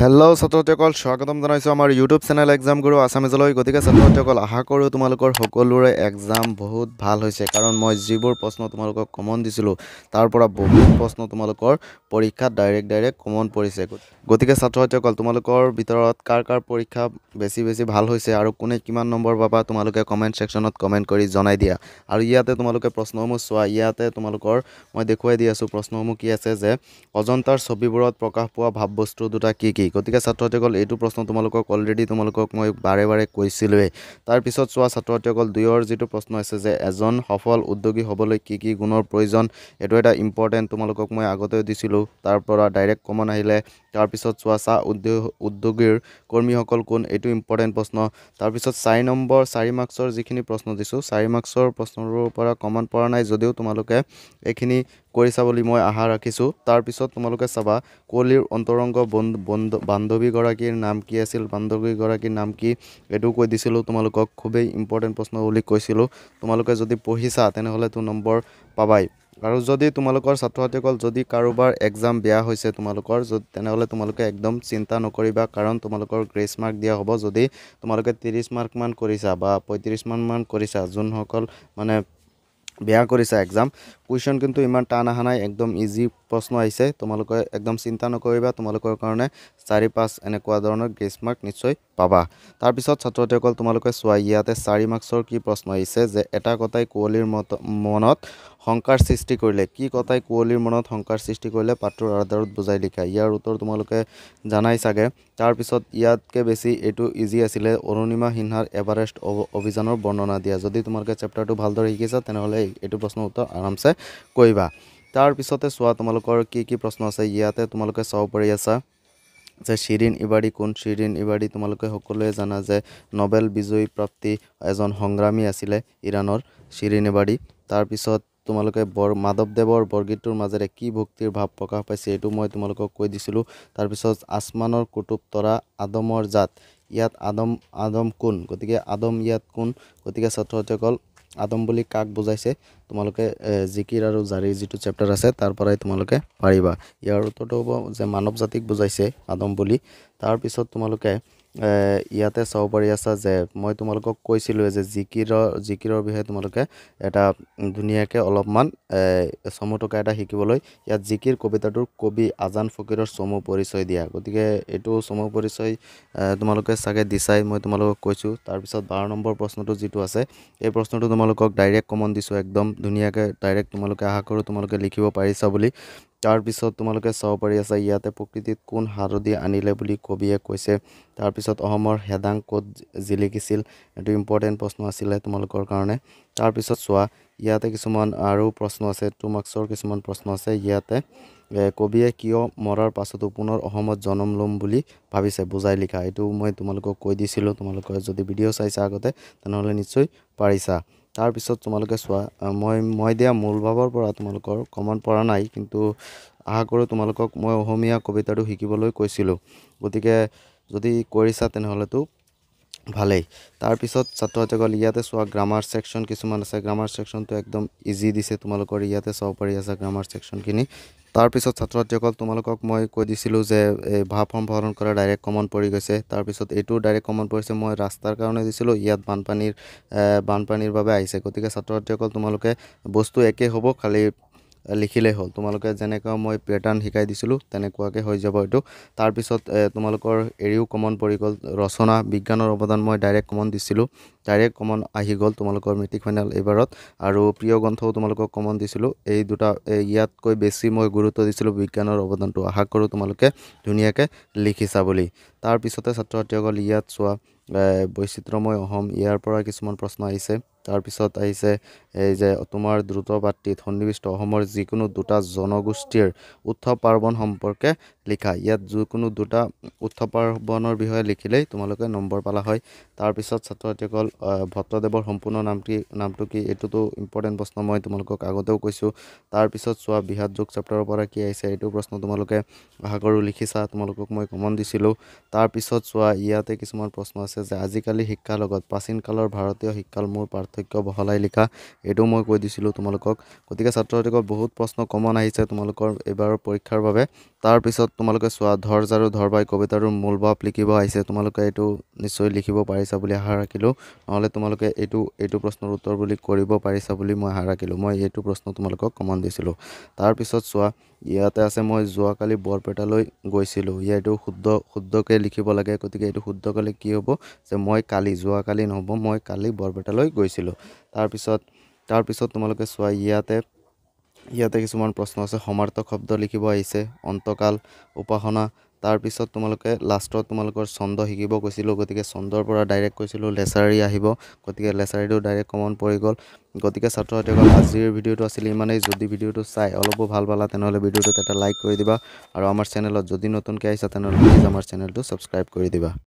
hello' ছাত্ৰছাত্ৰীসকল স্বাগতম জনাইছোঁ আমাৰ ইউটিউব চেনেল এক্সাম গুৰু আছামিজলৈ গতিকে ছাত্ৰছাত্ৰীসকল আশা কৰোঁ তোমালোকৰ সকলোৰে এক্সাম বহুত ভাল হৈছে কাৰণ মই যিবোৰ প্ৰশ্ন তোমালোকক কমন দিছিলোঁ তাৰ পৰা বহুত প্ৰশ্ন তোমালোকৰ পৰীক্ষাত ডাইৰেক্ট ডাইৰেক্ট কমন পৰিছে গতিকে ছাত্ৰছাত্ৰীসকল তোমালোকৰ ভিতৰত কাৰ কাৰ পৰীক্ষা বেছি বেছি ভাল হৈছে আৰু কোনে কিমান নম্বৰ পাবা তোমালোকে কমেণ্ট ছেকশ্যনত কমেণ্ট কৰি জনাই দিয়া আৰু ইয়াতে তোমালোকে প্ৰশ্নসমূহ চোৱা ইয়াতে তোমালোকৰ মই দেখুৱাই দি আছোঁ প্ৰশ্নসমূহ কি আছে যে অজন্তাৰ ছবিবোৰত প্ৰকাশ পোৱা ভাৱবস্তু দুটা কি কি গতিকে ছাত্ৰীসকল এইটো প্ৰশ্ন তোমালোকক অলৰেডি তোমালোকক মই বাৰে বাৰে কৈছিলোৱেই তাৰপিছত চোৱা ছাত্ৰীসকল দুয়োৰ যিটো প্ৰশ্ন আছে যে এজন সফল উদ্যোগী হ'বলৈ কি কি গুণৰ প্ৰয়োজন এইটো এটা ইম্পৰ্টেণ্ট তোমালোকক মই আগতেও দিছিলোঁ তাৰপৰা ডাইৰেক্ট কমন আহিলে তাৰপিছত চোৱা চাহ উদ্যোগ উদ্যোগীৰ কৰ্মীসকল কোন এইটো ইম্পৰ্টেণ্ট প্ৰশ্ন তাৰপিছত চাৰি নম্বৰ চাৰি মাৰ্কছৰ যিখিনি প্ৰশ্ন দিছোঁ চাৰি মাৰ্কছৰ প্ৰশ্নটোৰ পৰা কমন পৰা নাই যদিও তোমালোকে এইখিনি কৰি বুলি মই আশা ৰাখিছোঁ তাৰপিছত তোমালোকে চাবা কোহলিৰ অন্তৰংগ বন্ধ বন্ধ বান্ধৱীগৰাকীৰ নাম কি আছিল বান্ধৱীগৰাকীৰ নাম কি এইটো কৈ দিছিলোঁ তোমালোকক খুবেই ইম্পৰ্টেণ্ট প্ৰশ্ন বুলি কৈছিলোঁ তোমালোকে যদি পঢ়িছা তেনেহ'লে তোৰ নম্বৰ পাবাই আৰু যদি তোমালোকৰ ছাত্ৰ ছাত্ৰীসকল যদি কাৰোবাৰ এক্সাম বেয়া হৈছে তোমালোকৰ যদি তেনেহ'লে তোমালোকে একদম চিন্তা নকৰিবা কাৰণ তোমালোকৰ গ্ৰেছ মাৰ্ক দিয়া হ'ব যদি তোমালোকে ত্ৰিছ মাৰ্কমান কৰিছা বা পঁয়ত্ৰিছ মাৰ্কমান কৰিছা যোনসকল মানে বেয়া কৰিছা এক্সাম কুৱেশ্যন কিন্তু ইমান টান অহা নাই একদম ইজি প্ৰশ্ন আহিছে তোমালোকে একদম চিন্তা নকৰিবা তোমালোকৰ কাৰণে চাৰি পাঁচ এনেকুৱা ধৰণৰ গ্ৰেছ মাৰ্ক নিশ্চয় পাবা তাৰপিছত ছাত্ৰছাত্ৰীসকল তোমালোকে চোৱা ইয়াতে চাৰি মাৰ্কছৰ কি প্ৰশ্ন আহিছে যে এটা কথাই কুঁৱলীৰ মত মনত শংকাৰ সৃষ্টি কৰিলে কি কথাই কুঁৱলীৰ মনত শংকাৰ সৃষ্টি কৰিলে পাত্ৰৰ আধাৰত বুজাই লিখা ইয়াৰ উত্তৰ তোমালোকে জানাই চাগে তাৰপিছত ইয়াতকৈ বেছি এইটো ইজি আছিলে অৰুণিমা সিনহাৰ এভাৰেষ্ট অভিযানৰ বৰ্ণনা দিয়া যদি তোমালোকে চেপ্টাৰটো ভালদৰে শিকিছা তেনেহ'লে এইটো প্ৰশ্নৰ উত্তৰ আৰামছে কৰিবা তাৰপিছতে চোৱা তোমালোকৰ কি কি প্ৰশ্ন আছে ইয়াতে তোমালোকে চাব পাৰি আছা যে শ্ৰীণ ইবাৰী কোন শ্ৰীণ ইবাৰী তোমালোকে সকলোৱে জানা যে নবেল বিজয়ী প্ৰাপ্তি এজন সংগ্ৰামী আছিলে ইৰাণৰ শ্ৰীণ ইবাৰী তাৰপিছত তোমালোকে বৰ মাধৱদেৱৰ বৰগীতটোৰ মাজেৰে কি ভক্তিৰ ভাৱ প্ৰকাশ পাইছে এইটো মই তোমালোকক কৈ দিছিলোঁ তাৰপিছত আচমানৰ কুটুব তৰা আদমৰ জাত ইয়াত আদম আদম কোন গতিকে আদম ইয়াত কোন গতিকে ছাত্ৰ ছাত্ৰীসকল আদম বুলি কাক বুজাইছে তোমালোকে জিকিৰ আৰু জাৰিৰ যিটো চেপ্টাৰ আছে তাৰ পৰাই তোমালোকে পাৰিবা ইয়াৰ উত্তৰটো হ'ব যে মানৱ জাতিক বুজাইছে আদম বুলি তাৰপিছত তোমালোকে ইয়াতে চাব পাৰি আছা যে মই তোমালোকক কৈছিলোঁ যে জিকিৰৰ জিকিৰৰ বিষয়ে তোমালোকে এটা ধুনীয়াকৈ অলপমান চমু টকা এটা শিকিবলৈ ইয়াত জিকিৰ কবিতাটোৰ কবি আজান ফকীৰৰ চমু পৰিচয় দিয়া গতিকে এইটো চমু পৰিচয় তোমালোকে চাগে দিছাই মই তোমালোকক কৈছোঁ তাৰপিছত বাৰ নম্বৰ প্ৰশ্নটো যিটো আছে এই প্ৰশ্নটো তোমালোকক ডাইৰেক্ট কমন দিছোঁ একদম ধুনীয়াকৈ ডাইৰেক্ট তোমালোকে আশা কৰোঁ তোমালোকে লিখিব পাৰিছা বুলি তাৰপিছত তোমালোকে চাব পাৰি আছা ইয়াতে প্ৰকৃতিত কোন সাৰদি আনিলে বুলি কবিয়ে কৈছে তাৰপিছত অসমৰ হেদাং ক'ত জিলিকিছিল এইটো ইম্পৰ্টেণ্ট প্ৰশ্ন আছিলে তোমালোকৰ কাৰণে তাৰপিছত চোৱা ইয়াতে কিছুমান আৰু প্ৰশ্ন আছে টু মাৰ্কছৰ কিছুমান প্ৰশ্ন আছে ইয়াতে কবিয়ে কিয় মৰাৰ পাছতো পুনৰ অসমত জনম ল'ম বুলি ভাবিছে বুজাই লিখা এইটো মই তোমালোকক কৈ দিছিলোঁ তোমালোকে যদি ভিডিঅ' চাইছা আগতে তেনেহ'লে নিশ্চয় পাৰিছা তাৰপিছত তোমালোকে চোৱা মই মই দিয়া মূল ভাৱৰ পৰা তোমালোকৰ কমন পৰা নাই কিন্তু আশা কৰোঁ তোমালোকক মই অসমীয়া কবিতাটো শিকিবলৈ কৈছিলোঁ গতিকে যদি কৰিছা তেনেহ'লেতো ভালেই তাৰপিছত ছাত্ৰছাত্ৰীসকল ইয়াতে চোৱা গ্ৰামাৰ ছেকশ্যন কিছুমান আছে গ্ৰামাৰ ছেকশ্যনটো একদম ইজি দিছে তোমালোকৰ ইয়াতে চাব পাৰি আছে গ্ৰামাৰ ছেকশ্যনখিনি তাৰপিছত ছাত্ৰছাত্ৰীসকল তোমালোকক মই কৈ দিছিলোঁ যে এই ভাৱ সম্ভৰণ কৰা ডাইৰেক্ট কমন পৰি গৈছে তাৰপিছত এইটোও ডাইৰেক্ট কমন পৰিছে মই ৰাস্তাৰ কাৰণে দিছিলোঁ ইয়াত বানপানীৰ বানপানীৰ বাবে আহিছে গতিকে ছাত্ৰছাত্ৰীসকল তোমালোকে বস্তু একেই হ'ব খালি লিখিলেই হ'ল তোমালোকে যেনেকুৱা মই পেটাৰ্ণ শিকাই দিছিলোঁ তেনেকুৱাকৈ হৈ যাব এইটো তাৰপিছত তোমালোকৰ এৰিও কমন পৰি গ'ল ৰচনা বিজ্ঞানৰ অৱদান মই ডাইৰেক্ট কমন দিছিলোঁ ডাইৰেক্ট কমন আহি গ'ল তোমালোকৰ মেট্ৰিক ফাইনেল এইবাৰত আৰু প্ৰিয় গ্ৰন্থও তোমালোকক কমন দিছিলোঁ এই দুটা ইয়াতকৈ বেছি মই গুৰুত্ব দিছিলোঁ বিজ্ঞানৰ অৱদানটো আশা কৰোঁ তোমালোকে ধুনীয়াকৈ লিখিছা বুলি তাৰপিছতে ছাত্ৰ ছাত্ৰীসকল ইয়াত চোৱা বৈচিত্ৰময় অসম ইয়াৰ পৰা কিছুমান প্ৰশ্ন আহিছে তাৰপিছত আহিছে এই যে তোমাৰ দ্ৰুত বাতৃত সন্নিৱিষ্ট অসমৰ যিকোনো দুটা জনগোষ্ঠীৰ উৎসৱ পাৰ্বণ সম্পৰ্কে লিখা ইয়াত যিকোনো দুটা উৎসৱ পাৰ্বণৰ বিষয়ে লিখিলেই তোমালোকে নম্বৰ পালা হয় তাৰপিছত ছাত্ৰছাত্ৰীসকল ভট্টদেৱৰ সম্পূৰ্ণ নাম কি নামটো কি এইটোতো ইম্পৰ্টেণ্ট প্ৰশ্ন মই তোমালোকক আগতেও কৈছোঁ তাৰপিছত চোৱা বিহাত যোগ চেপ্টাৰৰ পৰা কি আহিছে এইটো প্ৰশ্ন তোমালোকে আশা কৰোঁ লিখিছা তোমালোকক মই কমন দিছিলোঁ তাৰপিছত চোৱা ইয়াতে কিছুমান প্ৰশ্ন আছে যে আজিকালি শিক্ষাৰ লগত প্ৰাচীন কালৰ ভাৰতীয় শিক্ষাৰ মোৰ পাৰ্থক্য বহলাই লিখা এইটো মই কৈ দিছিলোঁ তোমালোকক গতিকে ছাত্ৰ ছাত্ৰীসকল বহুত প্ৰশ্ন কমন আহিছে তোমালোকৰ এইবাৰৰ পৰীক্ষাৰ বাবে তাৰপিছত তোমালোকে চোৱা ধৰ ধৰ্জ ধৰ বাই কবিতাৰো মূল ভাৱ লিখিব আহিছে তোমালোকে এইটো নিশ্চয় লিখিব পাৰিছা বুলি আশা ৰাখিলোঁ নহ'লে তোমালোকে এইটো এইটো প্ৰশ্নৰ উত্তৰ বুলি কৰিব পাৰিছা বুলি মই আশা ৰাখিলোঁ মই এইটো প্ৰশ্ন তোমালোকক কমন দিছিলোঁ তাৰপিছত চোৱা ইয়াতে আছে মই যোৱাকালি বৰপেটালৈ গৈছিলোঁ ইয়াৰটো শুদ্ধ শুদ্ধকৈ লিখিব লাগে গতিকে এইটো শুদ্ধ ক'লে কি হ'ব যে মই কালি যোৱাকালি নহ'ব মই কালি বৰপেটালৈ গৈছিলোঁ তাৰপিছত তাৰপিছত তোমালোকে চোৱা ইয়াতে ইয়াতে কিছুমান প্ৰশ্ন আছে সমাৰ্থক শব্দ লিখিব আহিছে অন্তকাল উপাসনা তাৰপিছত তোমালোকে লাষ্টত তোমালোকৰ ছন্দ শিকিব কৈছিলোঁ গতিকে ছন্দৰ পৰা ডাইৰেক্ট কৈছিলোঁ লেচাৰী আহিব গতিকে লেচাৰীটো ডাইৰেক্ট কমন পৰি গ'ল গতিকে ছাত্ৰ ছাত্ৰীসকল আজিৰ ভিডিঅ'টো আছিল ইমানেই যদি ভিডিঅ'টো চাই অলপো ভাল পালা তেনেহ'লে ভিডিঅ'টোত এটা লাইক কৰি দিবা আৰু আমাৰ চেনেলত যদি নতুনকৈ আহিছা তেনেহ'লে প্লিজ আমাৰ চেনেলটো ছাবস্ক্ৰাইব কৰি দিবা